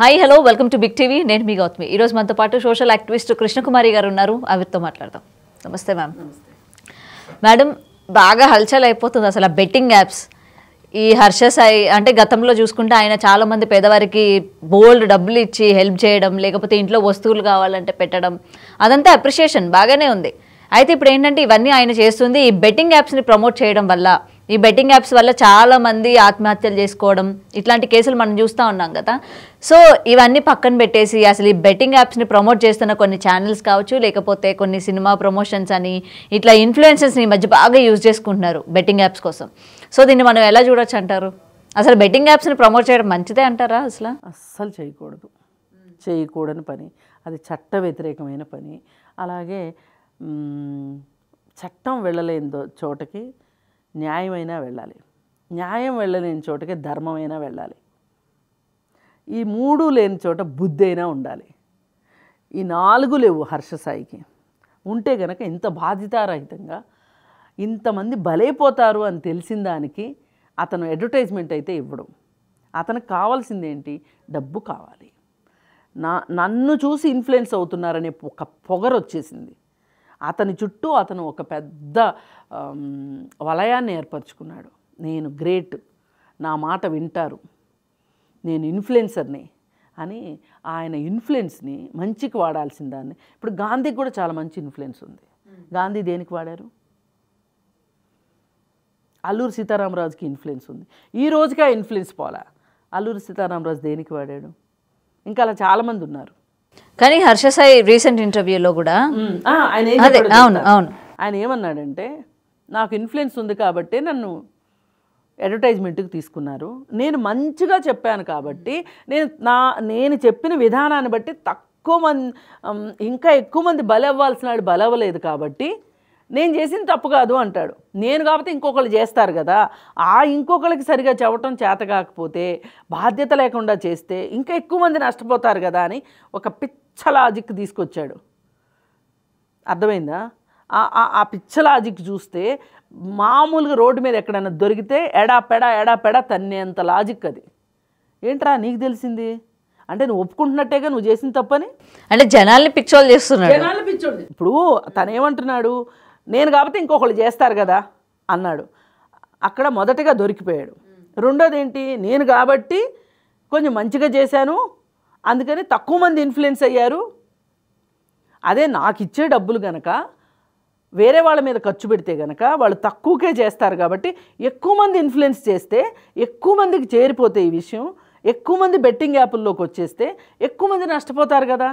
hi hello welcome to Big TV నేను మీ గౌతమి ఈరోజు మనతో పాటు సోషల్ యాక్టివిస్ట్ కృష్ణకుమారి గారు ఉన్నారు ఆవిడతో మాట్లాడదాం నమస్తే మ్యామ్ మేడం బాగా హల్చల్ అయిపోతుంది అసలు బెట్టింగ్ యాప్స్ ఈ హర్ష సాయి అంటే గతంలో చూసుకుంటే ఆయన చాలామంది పేదవారికి బోల్డ్ డబ్బులు ఇచ్చి హెల్ప్ చేయడం లేకపోతే ఇంట్లో వస్తువులు కావాలంటే పెట్టడం అదంతా అప్రిషియేషన్ బాగానే ఉంది అయితే ఇప్పుడు ఏంటంటే ఇవన్నీ ఆయన చేస్తుంది ఈ బెట్టింగ్ యాప్స్ని ప్రమోట్ చేయడం వల్ల ఈ బెట్టింగ్ యాప్స్ వల్ల చాలా మంది ఆత్మహత్యలు చేసుకోవడం ఇట్లాంటి కేసులు మనం చూస్తూ ఉన్నాం కదా సో ఇవన్నీ పక్కన పెట్టేసి అసలు ఈ బెట్టింగ్ యాప్స్ని ప్రమోట్ చేస్తున్న కొన్ని ఛానల్స్ కావచ్చు లేకపోతే కొన్ని సినిమా ప్రమోషన్స్ అని ఇట్లా ఇన్ఫ్లుయెన్సెస్ని ఈ మధ్య బాగా యూజ్ చేసుకుంటున్నారు బెట్టింగ్ యాప్స్ కోసం సో దీన్ని మనం ఎలా చూడొచ్చు అంటారు అసలు బెట్టింగ్ యాప్స్ని ప్రమోట్ చేయడం మంచిదే అంటారా అసలు అస్సలు చేయకూడదు చేయకూడని పని అది చట్ట వ్యతిరేకమైన పని అలాగే చట్టం వెళ్ళలేని చోటకి న్యాయమైనా వెళ్ళాలి న్యాయం వెళ్ళలేని చోటకి ధర్మమైనా వెళ్ళాలి ఈ మూడు లేని చోట బుద్ధి అయినా ఉండాలి ఈ నాలుగు లేవు హర్షసాయికి ఉంటే గనక ఇంత బాధితారహితంగా ఇంతమంది బలైపోతారు అని తెలిసిన దానికి అతను అడ్వర్టైజ్మెంట్ అయితే ఇవ్వడం అతనికి కావాల్సింది ఏంటి డబ్బు కావాలి నా నన్ను చూసి ఇన్ఫ్లుయెన్స్ అవుతున్నారనే ఒక పొగరొచ్చేసింది అతని చుట్టూ అతను ఒక పెద్ద వలయాన్ని ఏర్పరచుకున్నాడు నేను గ్రేట్ నా మాట వింటారు నేను ఇన్ఫ్లుయెన్సర్ని అని ఆయన ఇన్ఫ్లుయెన్స్ని మంచికి వాడాల్సిన దాన్ని ఇప్పుడు గాంధీకి కూడా చాలా మంచి ఇన్ఫ్లుయెన్స్ ఉంది గాంధీ దేనికి వాడారు అల్లూరు సీతారామరాజుకి ఇన్ఫ్లుయెన్స్ ఉంది ఈ రోజుకి ఆ ఇన్ఫ్లుయెన్స్ పోలా అల్లూరు సీతారామరాజు దేనికి వాడాడు ఇంకా అలా చాలామంది ఉన్నారు కానీ హర్ష సాయి రీసెంట్ ఇంటర్వ్యూలో కూడా ఆయన అవును అవును ఆయన ఏమన్నాడంటే నాకు ఇన్ఫ్లుయెన్స్ ఉంది కాబట్టి నన్ను అడ్వర్టైజ్మెంట్కి తీసుకున్నారు నేను మంచిగా చెప్పాను కాబట్టి నేను నా నేను చెప్పిన విధానాన్ని బట్టి తక్కువ మంది ఇంకా ఎక్కువ మంది బలవ్వాల్సిన వాళ్ళు బలవ్వలేదు కాబట్టి నేను చేసింది తప్పు కాదు అంటాడు నేను కాకపోతే ఇంకొకళ్ళు చేస్తారు కదా ఆ ఇంకొకళ్ళకి సరిగా చెప్పటం చేత కాకపోతే బాధ్యత లేకుండా చేస్తే ఇంకా ఎక్కువ మంది నష్టపోతారు కదా అని ఒక పిచ్చ లాజిక్ తీసుకొచ్చాడు అర్థమైందా ఆ పిచ్చ లాజిక్ చూస్తే మామూలుగా రోడ్డు మీద ఎక్కడైనా దొరికితే ఎడా పెడ ఎడా పెడ తన్నేంత లాజిక్ అది ఏంట్రా నీకు తెలిసింది అంటే నువ్వు ఒప్పుకుంటున్నట్టేగా నువ్వు చేసింది తప్పని అంటే జనాల్ని పిచ్చోళ్ళు చేస్తున్నాడు జనాల్ని పిచ్చోళ్ళు ఇప్పుడు తనేమంటున్నాడు నేను కాబట్టి ఇంకొకళ్ళు చేస్తారు కదా అన్నాడు అక్కడ మొదటగా దొరికిపోయాడు రెండోది ఏంటి నేను కాబట్టి కొంచెం మంచిగా చేశాను అందుకని తక్కువ మంది ఇన్ఫ్లుయెన్స్ అయ్యారు అదే నాకు ఇచ్చే డబ్బులు గనక వేరే వాళ్ళ మీద ఖర్చు పెడితే గనక వాళ్ళు తక్కువకే చేస్తారు కాబట్టి ఎక్కువ మంది ఇన్ఫ్లుయెన్స్ చేస్తే ఎక్కువ మందికి చేరిపోతే ఈ విషయం ఎక్కువ మంది బెట్టింగ్ యాప్ల్లోకి వచ్చేస్తే ఎక్కువ మంది నష్టపోతారు కదా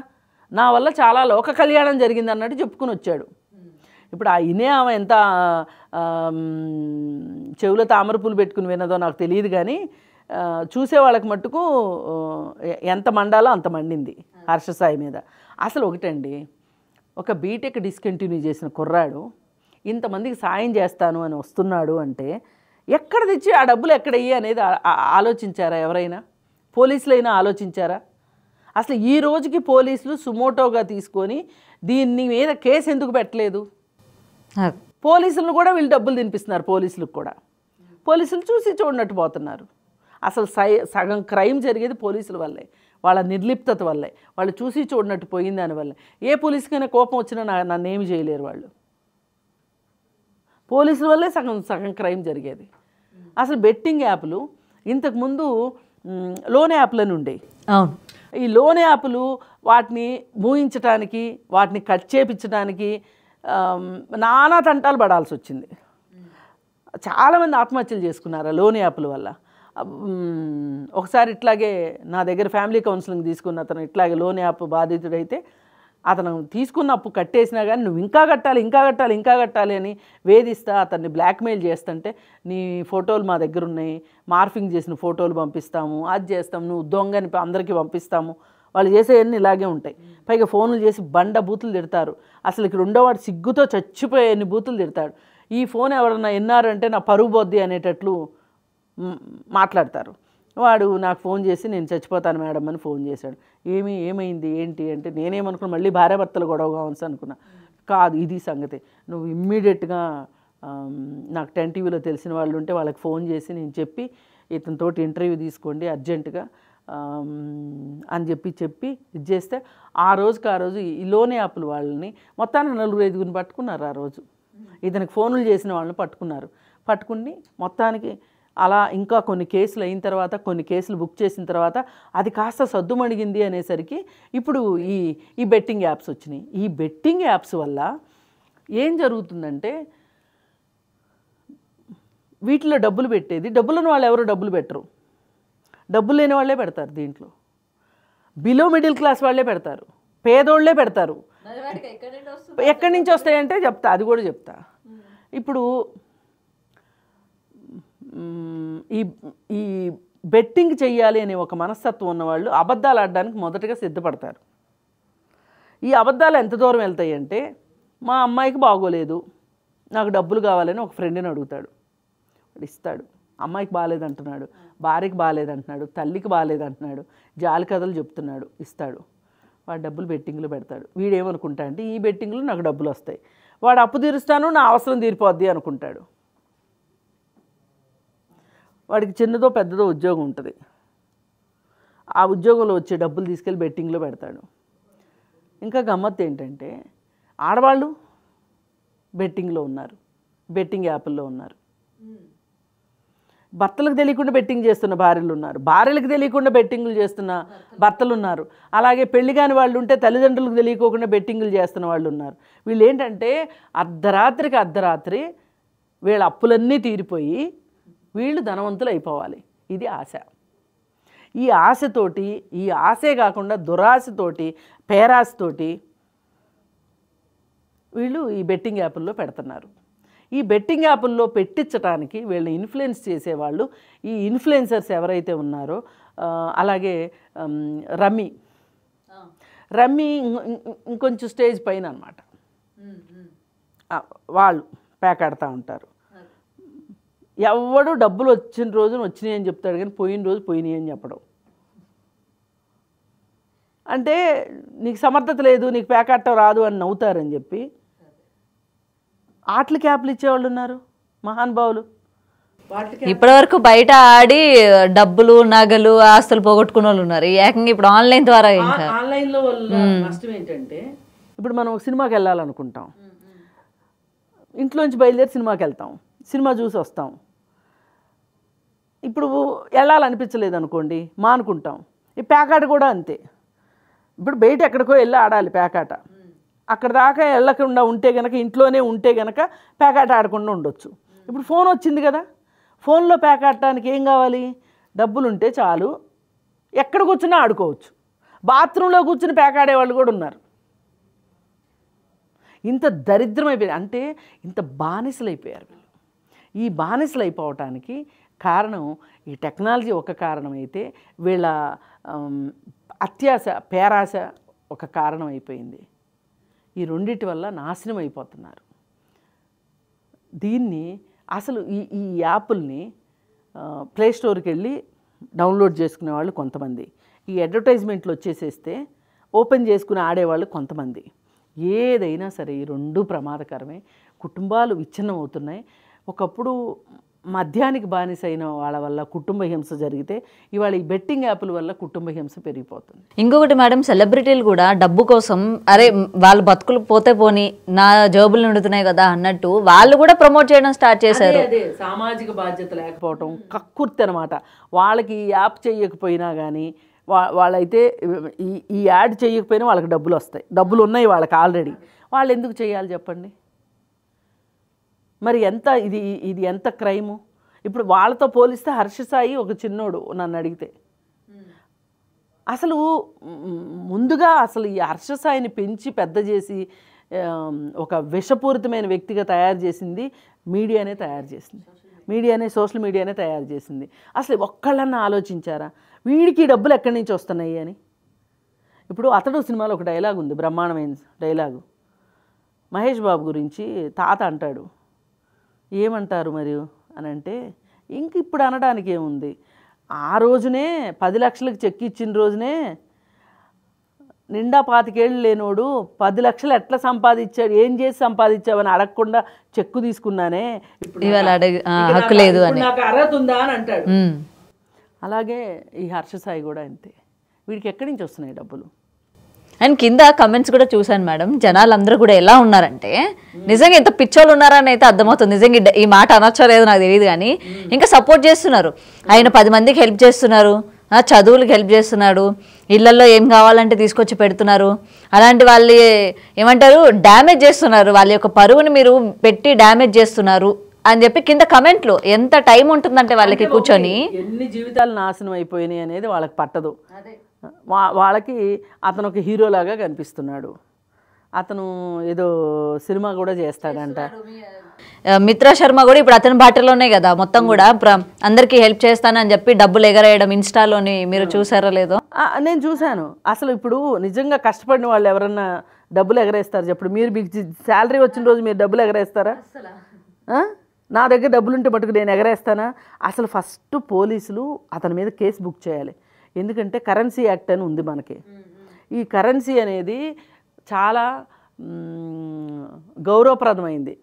నా వల్ల చాలా లోక కళ్యాణం జరిగింది అన్నట్టు చెప్పుకుని వచ్చాడు ఇప్పుడు ఆ ఇనే ఆమె ఎంత చెవులో తామర పూలు పెట్టుకుని విన్నదో నాకు తెలియదు కానీ చూసే వాళ్ళకి మట్టుకు ఎంత మండాలో అంత మండింది హర్షసాయి మీద అసలు ఒకటండి ఒక బీటెక్ డిస్కంటిన్యూ చేసిన కుర్రాడు ఇంతమందికి సాయం చేస్తాను అని వస్తున్నాడు అంటే ఎక్కడ తెచ్చి ఆ డబ్బులు ఎక్కడయ్యి అనేది ఆలోచించారా ఎవరైనా పోలీసులైనా ఆలోచించారా అసలు ఈ రోజుకి పోలీసులు సుమోటోగా తీసుకొని దీన్ని మీద కేసు ఎందుకు పెట్టలేదు పోలీసులను కూడా వీళ్ళు డబ్బులు తినిపిస్తున్నారు పోలీసులకు కూడా పోలీసులు చూసి చూడనట్టు పోతున్నారు అసలు సగం క్రైమ్ జరిగేది పోలీసుల వల్లే వాళ్ళ నిర్లిప్తత వల్లే వాళ్ళు చూసి చూడనట్టు పోయింది దానివల్ల ఏ పోలీసుకైనా కోపం వచ్చినా నా ఏమి చేయలేరు వాళ్ళు పోలీసుల వల్లే సగం సగం క్రైమ్ జరిగేది అసలు బెట్టింగ్ యాప్లు ఇంతకుముందు లోన్ యాప్లను ఉండే అవును ఈ లోన్ యాప్లు వాటిని మూయించడానికి వాటిని కట్ చేపించడానికి నానా తంటాలు పడాల్సి వచ్చింది చాలామంది ఆత్మహత్యలు చేసుకున్నారు ఆ లోన్ యాప్ల వల్ల ఒకసారి ఇట్లాగే నా దగ్గర ఫ్యామిలీ కౌన్సిలింగ్ తీసుకున్న అతను ఇట్లాగే లోన్ యాప్ బాధితుడైతే అతను తీసుకున్న అప్పు కట్టేసినా కానీ నువ్వు ఇంకా కట్టాలి ఇంకా కట్టాలి ఇంకా కట్టాలి అని వేధిస్తా అతన్ని బ్లాక్మెయిల్ చేస్తుంటే నీ ఫోటోలు మా దగ్గర ఉన్నాయి మార్ఫింగ్ చేసిన ఫోటోలు పంపిస్తాము అది చేస్తాము నువ్వు దొంగని అందరికీ పంపిస్తాము వాళ్ళు చేసేవన్నీ ఇలాగే ఉంటాయి పైగా ఫోన్లు చేసి బండ బూతులు తిడతారు అసలు ఇక వాడు సిగ్గుతో చచ్చిపోయే బూతులు తిడతాడు ఈ ఫోన్ ఎవరన్నా ఎన్నారంటే నా పరువు బొద్ది అనేటట్లు మాట్లాడతారు వాడు నాకు ఫోన్ చేసి నేను చచ్చిపోతాను మేడం అని ఫోన్ చేశాడు ఏమి ఏమైంది ఏంటి అంటే నేనేమనుకున్నాను మళ్ళీ భార్యాభర్తలు గొడవ కావచ్చు అనుకున్నా కాదు ఇది సంగతి నువ్వు ఇమ్మీడియట్గా నాకు టెన్ టీవీలో తెలిసిన వాళ్ళు ఉంటే వాళ్ళకి ఫోన్ చేసి నేను చెప్పి ఇతనితోటి ఇంటర్వ్యూ తీసుకోండి అర్జెంటుగా అని చెప్పి చెప్పి ఇది చేస్తే ఆ రోజుకి ఆ రోజు ఈ లోనే యాప్లు వాళ్ళని మొత్తాన్ని నలుగురు ఐదుగురిని పట్టుకున్నారు ఆ రోజు ఇతనికి ఫోనులు చేసిన వాళ్ళని పట్టుకున్నారు పట్టుకుని మొత్తానికి అలా ఇంకా కొన్ని కేసులు అయిన తర్వాత కొన్ని కేసులు బుక్ చేసిన తర్వాత అది కాస్త సద్దుమణిగింది అనేసరికి ఇప్పుడు ఈ ఈ బెట్టింగ్ యాప్స్ వచ్చినాయి ఈ బెట్టింగ్ యాప్స్ వల్ల ఏం జరుగుతుందంటే వీటిలో డబ్బులు పెట్టేది డబ్బులను వాళ్ళు ఎవరు డబ్బులు పెట్టరు డబ్బులు లేని వాళ్ళే పెడతారు దీంట్లో బిలో మిడిల్ క్లాస్ వాళ్ళే పెడతారు పేదోళ్లే పెడతారు ఎక్కడి నుంచి వస్తాయంటే చెప్తా అది కూడా చెప్తా ఇప్పుడు ఈ ఈ బెట్టింగ్ చేయాలి అనే ఒక మనస్తత్వం ఉన్నవాళ్ళు అబద్ధాలు ఆడడానికి మొదటగా సిద్ధపడతారు ఈ అబద్ధాలు ఎంత దూరం వెళ్తాయంటే మా అమ్మాయికి బాగోలేదు నాకు డబ్బులు కావాలని ఒక ఫ్రెండ్ని అడుగుతాడు వాడు ఇస్తాడు అమ్మాయికి బాగాలేదు అంటున్నాడు భార్యకి బాగాలేదంటున్నాడు తల్లికి బాగాలేదంటున్నాడు జాలి కథలు చెప్తున్నాడు ఇస్తాడు వాడు డబ్బులు బెట్టింగ్లు పెడతాడు వీడేమనుకుంటా అంటే ఈ బెట్టింగ్లు నాకు డబ్బులు వస్తాయి వాడు అప్పు తీరుస్తాను నా అవసరం తీరిపోద్ది అనుకుంటాడు వాడికి చిన్నదో పెద్దదో ఉద్యోగం ఉంటుంది ఆ ఉద్యోగంలో వచ్చే డబ్బులు తీసుకెళ్ళి బెట్టింగ్లో పెడతాడు ఇంకా గమ్మత్ ఏంటంటే ఆడవాళ్ళు బెట్టింగ్లో ఉన్నారు బెట్టింగ్ యాప్ల్లో ఉన్నారు భర్తలకు తెలియకుండా బెట్టింగ్ చేస్తున్న భార్యలు ఉన్నారు భార్యలకు తెలియకుండా బెట్టింగ్లు చేస్తున్న భర్తలు ఉన్నారు అలాగే పెళ్లి కాని వాళ్ళు ఉంటే తల్లిదండ్రులకు తెలియకోకుండా బెట్టింగ్లు చేస్తున్న వాళ్ళు ఉన్నారు వీళ్ళు ఏంటంటే అర్ధరాత్రికి అర్ధరాత్రి వీళ్ళ అప్పులన్నీ తీరిపోయి వీళ్ళు ధనవంతులు అయిపోవాలి ఇది ఆశ ఈ ఆశతోటి ఈ ఆశే కాకుండా దురాశతోటి పేరాశతోటి వీళ్ళు ఈ బెట్టింగ్ యాప్ల్లో పెడుతున్నారు ఈ బెట్టింగ్ యాప్ల్లో పెట్టించడానికి వీళ్ళని ఇన్ఫ్లుయెన్స్ చేసేవాళ్ళు ఈ ఇన్ఫ్లుయెన్సర్స్ ఎవరైతే ఉన్నారో అలాగే రమ్మి రమ్మి ఇంకొంచెం స్టేజ్ పైన అనమాట వాళ్ళు పేకాడుతూ ఉంటారు ఎవడు డబ్బులు వచ్చిన రోజున వచ్చినాయి అని చెప్తాడు కానీ పోయిన రోజు పోయినాయి అని చెప్పడం అంటే నీకు సమర్థత లేదు నీకు పేకాడటం రాదు అని నవ్వుతారని చెప్పి ఆటలు క్యాప్లు ఇచ్చేవాళ్ళు ఉన్నారు మహానుభావులు ఇప్పటివరకు బయట ఆడి డబ్బులు నగలు ఆస్తులు పోగొట్టుకునే వాళ్ళు ఉన్నారు ఏకంగా ఇప్పుడు ఆన్లైన్ ద్వారా ఆన్లైన్లో ఏంటంటే ఇప్పుడు మనం సినిమాకి వెళ్ళాలనుకుంటాం ఇంట్లోంచి బయలుదేరి సినిమాకి వెళ్తాం సినిమా చూసి వస్తాం ఇప్పుడు వెళ్ళాలనిపించలేదు అనుకోండి మానుకుంటాం ఈ పేకాట కూడా అంతే ఇప్పుడు బయట ఎక్కడికో వెళ్ళి ఆడాలి పేకాట అక్కడ దాకా వెళ్ళకుండా ఉంటే కనుక ఇంట్లోనే ఉంటే కనుక ప్యాకాట ఆడకుండా ఉండొచ్చు ఇప్పుడు ఫోన్ వచ్చింది కదా ఫోన్లో ప్యాక్ ఆడటానికి ఏం కావాలి డబ్బులు ఉంటే చాలు ఎక్కడ కూర్చున్నా ఆడుకోవచ్చు బాత్రూంలో కూర్చుని ప్యాక్ ఆడేవాళ్ళు కూడా ఉన్నారు ఇంత దరిద్రమైపోయారు అంటే ఇంత బానిసలైపోయారు వీళ్ళు ఈ బానిసలు అయిపోవటానికి కారణం ఈ టెక్నాలజీ ఒక కారణం అయితే వీళ్ళ అత్యాశ పేరాశ ఒక కారణం అయిపోయింది ఈ రెండింటి వల్ల నాశనం అయిపోతున్నారు దీన్ని అసలు ఈ ఈ యాప్ల్ని ప్లే స్టోర్కి వెళ్ళి డౌన్లోడ్ చేసుకునే వాళ్ళు కొంతమంది ఈ అడ్వర్టైజ్మెంట్లు వచ్చేసేస్తే ఓపెన్ చేసుకుని ఆడేవాళ్ళు కొంతమంది ఏదైనా సరే ఈ రెండు ప్రమాదకరమే కుటుంబాలు విచ్ఛిన్నం అవుతున్నాయి ఒకప్పుడు మద్యానికి అయిన వాళ్ళ వల్ల కుటుంబ హింస జరిగితే ఇవాళ ఈ బెట్టింగ్ యాప్ల వల్ల కుటుంబ హింస పెరిగిపోతుంది ఇంకొకటి మేడం సెలబ్రిటీలు కూడా డబ్బు కోసం అరే వాళ్ళ బతుకులు పోతే పోని నా జోబులు నిండుతున్నాయి కదా అన్నట్టు వాళ్ళు కూడా ప్రమోట్ చేయడం స్టార్ట్ చేశారు సామాజిక బాధ్యత లేకపోవటం కక్కుర్తి అనమాట వాళ్ళకి ఈ యాప్ చేయకపోయినా కానీ వా వాళ్ళైతే ఈ ఈ యాడ్ చేయకపోయినా వాళ్ళకి డబ్బులు వస్తాయి డబ్బులు ఉన్నాయి వాళ్ళకి ఆల్రెడీ వాళ్ళు ఎందుకు చేయాలి చెప్పండి మరి ఎంత ఇది ఇది ఎంత క్రైము ఇప్పుడు వాళ్ళతో పోలిస్తే హర్ష సాయి ఒక చిన్నోడు నన్ను అడిగితే అసలు ముందుగా అసలు ఈ హర్షసాయిని పెంచి పెద్ద చేసి ఒక విషపూరితమైన వ్యక్తిగా తయారు చేసింది మీడియానే తయారు చేసింది మీడియానే సోషల్ మీడియానే తయారు చేసింది అసలు ఒక్కళ్ళన్నా ఆలోచించారా వీడికి డబ్బులు ఎక్కడి నుంచి వస్తున్నాయి అని ఇప్పుడు అతడు సినిమాలో ఒక డైలాగ్ ఉంది బ్రహ్మాండమైన డైలాగు మహేష్ బాబు గురించి తాత అంటాడు ఏమంటారు మరియు అని అంటే ఇంక ఇప్పుడు అనడానికి ఏముంది ఆ రోజునే పది లక్షలకు చెక్ ఇచ్చిన రోజునే నిండా పాతికేళ్ళు లేనోడు పది లక్షలు ఎట్లా సంపాదించాడు ఏం చేసి సంపాదించావని అడగకుండా చెక్కు తీసుకున్నానే ఇప్పుడు లేదు నాకు అర్హత ఉందా అని అంటాడు అలాగే ఈ హర్షసాయి కూడా అంతే వీడికి ఎక్కడి నుంచి వస్తున్నాయి డబ్బులు అండ్ కింద కమెంట్స్ కూడా చూశాను మేడం జనాలు అందరూ కూడా ఎలా ఉన్నారంటే నిజంగా ఎంత పిచ్చోళ్ళు ఉన్నారని అయితే అర్థమవుతుంది నిజంగా ఈ మాట అనొచ్చో లేదో నాకు తెలియదు కానీ ఇంకా సపోర్ట్ చేస్తున్నారు ఆయన పది మందికి హెల్ప్ చేస్తున్నారు చదువులకు హెల్ప్ చేస్తున్నాడు ఇళ్లలో ఏం కావాలంటే తీసుకొచ్చి పెడుతున్నారు అలాంటి వాళ్ళు ఏమంటారు డ్యామేజ్ చేస్తున్నారు వాళ్ళ యొక్క పరువుని మీరు పెట్టి డ్యామేజ్ చేస్తున్నారు అని చెప్పి కింద కమెంట్లు ఎంత టైం ఉంటుందంటే వాళ్ళకి కూర్చొని ఎన్ని జీవితాలు నాశనం అయిపోయినాయి అనేది వాళ్ళకి పట్టదు వా వాళ్ళకి అతను ఒక హీరోలాగా కనిపిస్తున్నాడు అతను ఏదో సినిమా కూడా చేస్తాడంట మిత్రా శర్మ కూడా ఇప్పుడు అతని బాటలోనే కదా మొత్తం కూడా అందరికీ హెల్ప్ చేస్తానని చెప్పి డబ్బులు ఎగరేయడం ఇన్స్టాలోని మీరు చూసారా లేదో నేను చూశాను అసలు ఇప్పుడు నిజంగా కష్టపడిన వాళ్ళు ఎవరన్నా డబ్బులు ఎగరేస్తారు చెప్పుడు మీరు మీకు శాలరీ వచ్చిన రోజు మీరు డబ్బులు ఎగరేస్తారా నా దగ్గర డబ్బులు ఉంటే మటుకు నేను ఎగరేస్తానా అసలు ఫస్ట్ పోలీసులు అతని మీద కేసు బుక్ చేయాలి ఎందుకంటే కరెన్సీ యాక్ట్ అని ఉంది మనకి ఈ కరెన్సీ అనేది చాలా గౌరవప్రదమైంది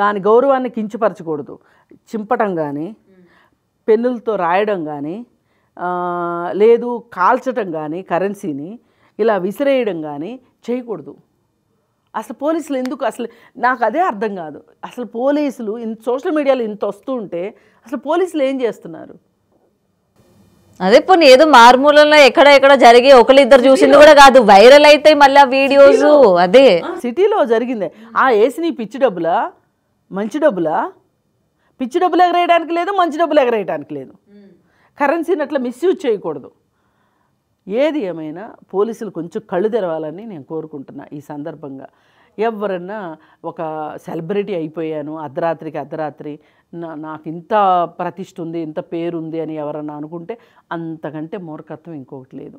దాని గౌరవాన్ని కించపరచకూడదు చింపటం కానీ పెన్నులతో రాయడం కానీ లేదు కాల్చటం కానీ కరెన్సీని ఇలా విసిరేయడం కానీ చేయకూడదు అసలు పోలీసులు ఎందుకు అసలు నాకు అదే అర్థం కాదు అసలు పోలీసులు ఇంత సోషల్ మీడియాలో ఇంత వస్తూ ఉంటే అసలు పోలీసులు ఏం చేస్తున్నారు అదే పోనీ ఏదో మారుమూలంలో ఎక్కడ ఎక్కడ జరిగి ఒకరిద్దరు చూసింది కూడా కాదు వైరల్ అయితే మళ్ళీ వీడియోస్ అదే సిటీలో జరిగింది ఆ వేసిన పిచ్చి డబ్బులా మంచి డబ్బులా పిచ్చి డబ్బులు ఎగరేయడానికి లేదు మంచి డబ్బులు ఎగరేయడానికి లేదు కరెన్సీని అట్లా మిస్యూజ్ చేయకూడదు ఏది ఏమైనా పోలీసులు కొంచెం కళ్ళు తెరవాలని నేను కోరుకుంటున్నా ఈ సందర్భంగా ఎవరన్నా ఒక సెలబ్రిటీ అయిపోయాను అర్ధరాత్రికి అర్ధరాత్రి నాకు ఇంత ప్రతిష్ట ఉంది ఇంత పేరుంది అని ఎవరన్నా అనుకుంటే అంతకంటే మూర్ఖత్వం ఇంకొకటి లేదు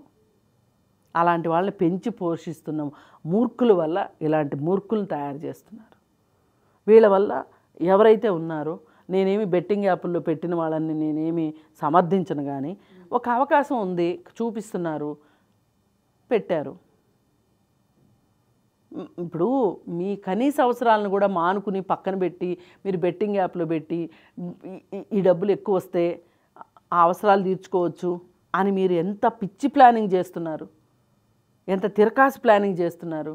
అలాంటి వాళ్ళని పెంచి పోషిస్తున్నాం మూర్ఖుల వల్ల ఇలాంటి మూర్ఖులను తయారు చేస్తున్నారు వీళ్ళ వల్ల ఎవరైతే ఉన్నారో నేనేమి బెట్టింగ్ యాప్ల్లో పెట్టిన వాళ్ళని నేనేమి సమర్థించను కానీ ఒక అవకాశం ఉంది చూపిస్తున్నారు పెట్టారు ఇప్పుడు మీ కనీస అవసరాలను కూడా మానుకుని పక్కన పెట్టి మీరు బెట్టింగ్ యాప్లో పెట్టి ఈ డబ్బులు ఎక్కువ వస్తే ఆ అవసరాలు తీర్చుకోవచ్చు అని మీరు ఎంత పిచ్చి ప్లానింగ్ చేస్తున్నారు ఎంత తిరకాసు ప్లానింగ్ చేస్తున్నారు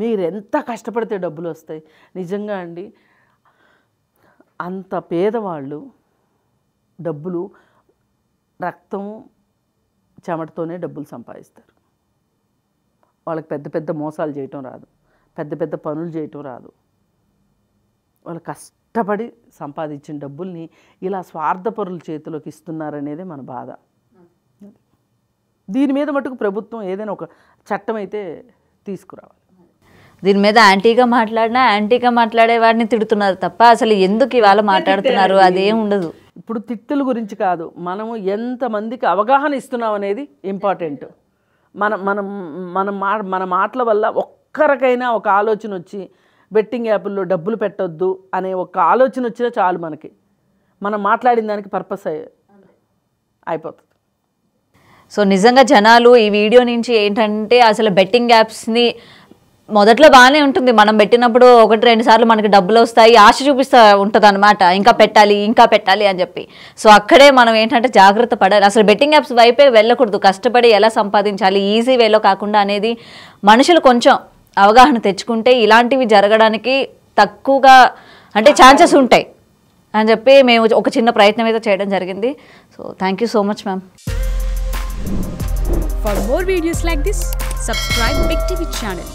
మీరు ఎంత కష్టపడితే డబ్బులు వస్తాయి నిజంగా అండి అంత పేదవాళ్ళు డబ్బులు రక్తం చెమటతోనే డబ్బులు సంపాదిస్తారు వాళ్ళకి పెద్ద పెద్ద మోసాలు చేయటం రాదు పెద్ద పెద్ద పనులు చేయటం రాదు వాళ్ళు కష్టపడి సంపాదించిన డబ్బుల్ని ఇలా స్వార్థపరుల చేతిలోకి ఇస్తున్నారనేదే మన బాధ దీని మీద మటుకు ప్రభుత్వం ఏదైనా ఒక చట్టం అయితే తీసుకురావాలి దీని మీద యాంటీగా మాట్లాడినా యాంటీగా మాట్లాడే వాడిని తిడుతున్నారు తప్ప అసలు ఎందుకు ఇవాళ మాట్లాడుతున్నారు అదేం ఉండదు ఇప్పుడు తిట్టుల గురించి కాదు మనము ఎంతమందికి అవగాహన ఇస్తున్నాం అనేది ఇంపార్టెంట్ మన మనం మన మా మన మాటల వల్ల ఒక్కరికైనా ఒక ఆలోచన వచ్చి బెట్టింగ్ యాప్ల్లో డబ్బులు పెట్టొద్దు అనే ఒక ఆలోచన వచ్చినా చాలు మనకి మనం మాట్లాడిన దానికి పర్పస్ అయిపోతుంది సో నిజంగా జనాలు ఈ వీడియో నుంచి ఏంటంటే అసలు బెట్టింగ్ యాప్స్ని మొదట్లో బాగానే ఉంటుంది మనం పెట్టినప్పుడు ఒకటి రెండు సార్లు మనకి డబ్బులు వస్తాయి ఆశ చూపిస్తూ ఉంటుంది అనమాట ఇంకా పెట్టాలి ఇంకా పెట్టాలి అని చెప్పి సో అక్కడే మనం ఏంటంటే జాగ్రత్త పడాలి అసలు బెట్టింగ్ యాప్స్ వైపే వెళ్ళకూడదు కష్టపడి ఎలా సంపాదించాలి ఈజీ వేలో కాకుండా అనేది మనుషులు కొంచెం అవగాహన తెచ్చుకుంటే ఇలాంటివి జరగడానికి తక్కువగా అంటే ఛాన్సెస్ ఉంటాయి అని చెప్పి మేము ఒక చిన్న ప్రయత్నం అయితే చేయడం జరిగింది so thank you so much ma'am for more videos like this subscribe Big TV channel